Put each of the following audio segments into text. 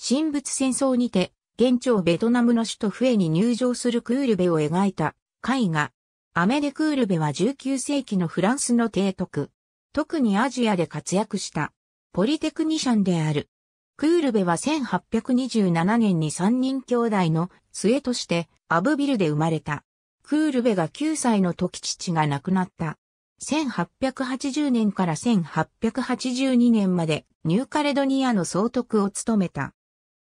神仏戦争にて、現地ベトナムの首都フエに入場するクールベを描いた絵画。アメデクールベは19世紀のフランスの提督。特にアジアで活躍したポリテクニシャンである。クールベは1827年に3人兄弟の末としてアブビルで生まれた。クールベが9歳の時父が亡くなった。1880年から1882年までニューカレドニアの総督を務めた。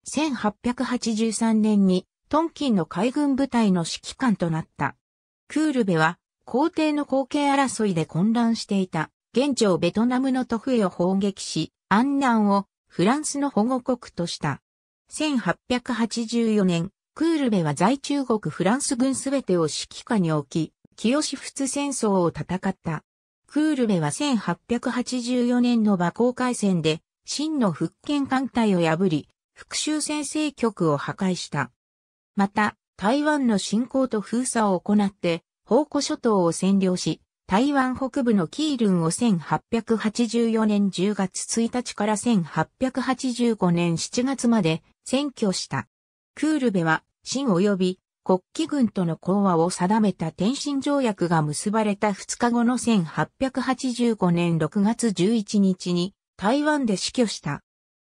1883年にトンキンの海軍部隊の指揮官となった。クールベは皇帝の後継争いで混乱していた現状ベトナムの徳へを砲撃し、安南をフランスの保護国とした。1884年、クールベは在中国フランス軍すべてを指揮下に置き、清仏戦争を戦った。クールベは1884年の馬公海戦で、真の復権艦隊を破り、復讐先制局を破壊した。また、台湾の侵攻と封鎖を行って、宝庫諸島を占領し、台湾北部のキールンを1884年10月1日から1885年7月まで占拠した。クールベは、清及び国旗軍との講和を定めた天津条約が結ばれた2日後の1885年6月11日に台湾で死去した。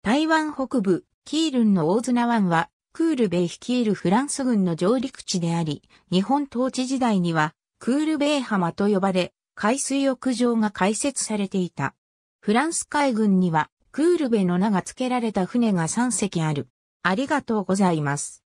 台湾北部、キールンの大綱湾は、クールベイ率いるフランス軍の上陸地であり、日本統治時代には、クールベイ浜と呼ばれ、海水浴場が開設されていた。フランス海軍には、クールベの名が付けられた船が3隻ある。ありがとうございます。